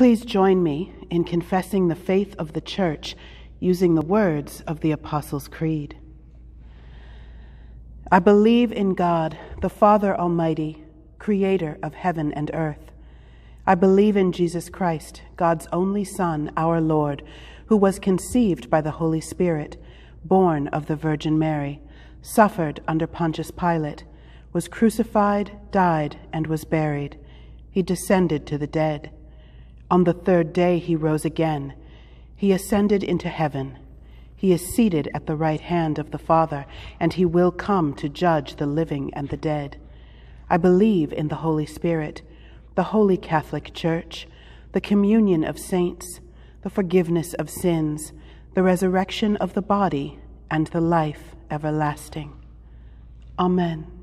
Please join me in confessing the faith of the Church using the words of the Apostles' Creed. I believe in God, the Father Almighty, creator of heaven and earth. I believe in Jesus Christ, God's only Son, our Lord, who was conceived by the Holy Spirit, born of the Virgin Mary, suffered under Pontius Pilate, was crucified, died, and was buried. He descended to the dead. On the third day he rose again. He ascended into heaven. He is seated at the right hand of the Father, and he will come to judge the living and the dead. I believe in the Holy Spirit, the Holy Catholic Church, the communion of saints, the forgiveness of sins, the resurrection of the body, and the life everlasting. Amen.